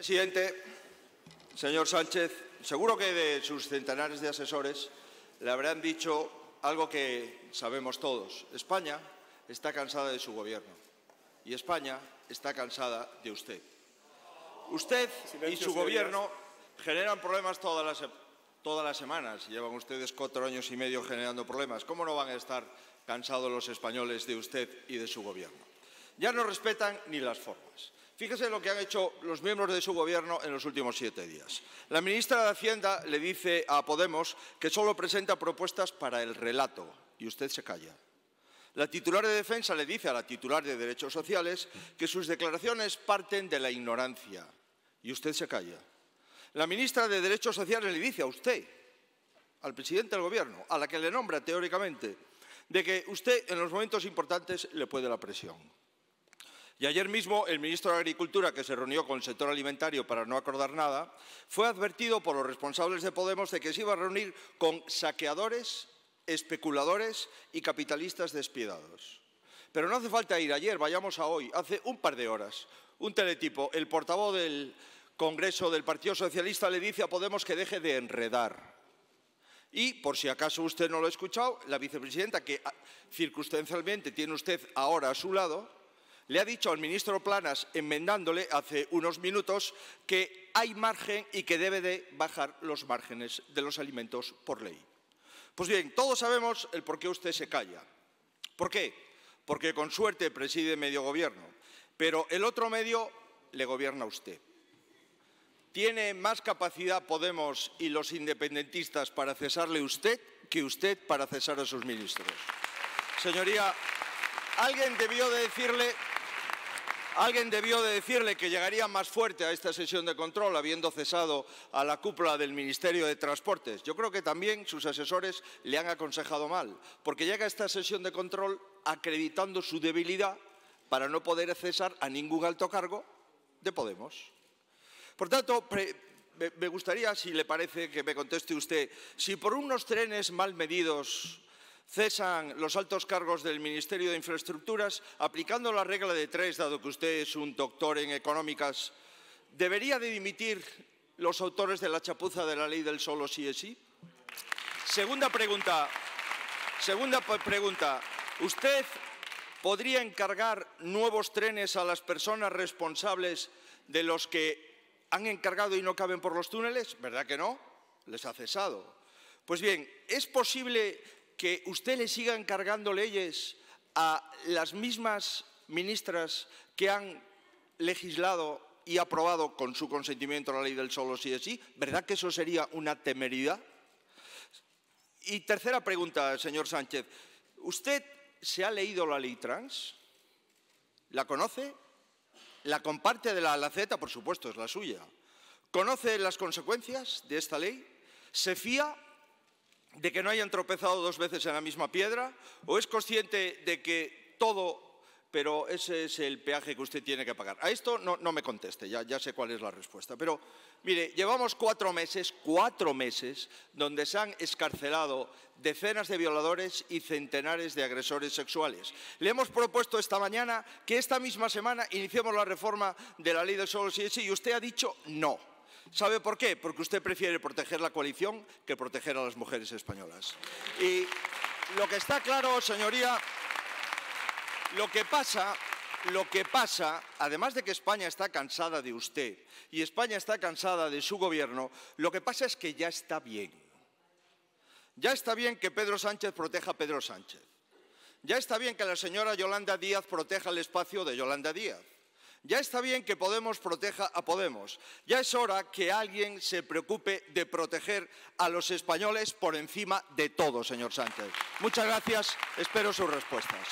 Presidente, señor Sánchez, seguro que de sus centenares de asesores le habrán dicho algo que sabemos todos. España está cansada de su gobierno y España está cansada de usted. Usted y su gobierno generan problemas todas las, todas las semanas. Llevan ustedes cuatro años y medio generando problemas. ¿Cómo no van a estar cansados los españoles de usted y de su gobierno? Ya no respetan ni las formas. Fíjese lo que han hecho los miembros de su gobierno en los últimos siete días. La ministra de Hacienda le dice a Podemos que solo presenta propuestas para el relato y usted se calla. La titular de Defensa le dice a la titular de Derechos Sociales que sus declaraciones parten de la ignorancia y usted se calla. La ministra de Derechos Sociales le dice a usted, al presidente del Gobierno, a la que le nombra teóricamente, de que usted en los momentos importantes le puede la presión. Y ayer mismo el ministro de Agricultura, que se reunió con el sector alimentario para no acordar nada, fue advertido por los responsables de Podemos de que se iba a reunir con saqueadores, especuladores y capitalistas despiadados. Pero no hace falta ir ayer, vayamos a hoy, hace un par de horas. Un teletipo, el portavoz del Congreso del Partido Socialista le dice a Podemos que deje de enredar, y, por si acaso usted no lo ha escuchado, la vicepresidenta, que ah, circunstancialmente tiene usted ahora a su lado, le ha dicho al ministro Planas, enmendándole hace unos minutos, que hay margen y que debe de bajar los márgenes de los alimentos por ley. Pues bien, todos sabemos el por qué usted se calla. ¿Por qué? Porque con suerte preside medio gobierno, pero el otro medio le gobierna a usted. ¿Tiene más capacidad Podemos y los independentistas para cesarle usted que usted para cesar a sus ministros? Señoría, alguien debió de decirle Alguien debió de decirle que llegaría más fuerte a esta sesión de control habiendo cesado a la cúpula del Ministerio de Transportes. Yo creo que también sus asesores le han aconsejado mal, porque llega a esta sesión de control acreditando su debilidad para no poder cesar a ningún alto cargo de Podemos. Por tanto, me gustaría, si le parece, que me conteste usted, si por unos trenes mal medidos cesan los altos cargos del Ministerio de Infraestructuras aplicando la regla de tres, dado que usted es un doctor en económicas. ¿Debería de dimitir los autores de la chapuza de la ley del solo sí es sí? Segunda pregunta. Segunda pregunta. ¿Usted podría encargar nuevos trenes a las personas responsables de los que han encargado y no caben por los túneles? ¿Verdad que no? Les ha cesado. Pues bien, ¿es posible que usted le siga encargando leyes a las mismas ministras que han legislado y aprobado con su consentimiento la ley del solo sí es sí, ¿verdad que eso sería una temeridad? Y tercera pregunta, señor Sánchez. ¿Usted se ha leído la ley trans? ¿La conoce? ¿La comparte de la Z, Por supuesto, es la suya. ¿Conoce las consecuencias de esta ley? ¿Se fía de que no hayan tropezado dos veces en la misma piedra? ¿O es consciente de que todo, pero ese es el peaje que usted tiene que pagar? A esto no, me conteste, ya, sé cuál es la respuesta. Pero mire, llevamos cuatro meses, cuatro meses, donde se han escarcelado decenas de violadores y centenares de agresores sexuales. Le hemos propuesto esta mañana que esta misma semana iniciemos la reforma de la ley de solo y usted ha dicho no. ¿Sabe por qué? Porque usted prefiere proteger la coalición que proteger a las mujeres españolas. Y lo que está claro, señoría, lo que pasa lo que pasa, además de que España está cansada de usted y España está cansada de su gobierno, lo que pasa es que ya está bien. Ya está bien que Pedro Sánchez proteja a Pedro Sánchez. Ya está bien que la señora Yolanda Díaz proteja el espacio de Yolanda Díaz. Ya está bien que Podemos proteja a Podemos. Ya es hora que alguien se preocupe de proteger a los españoles por encima de todo, señor Sánchez. Muchas gracias. Espero sus respuestas.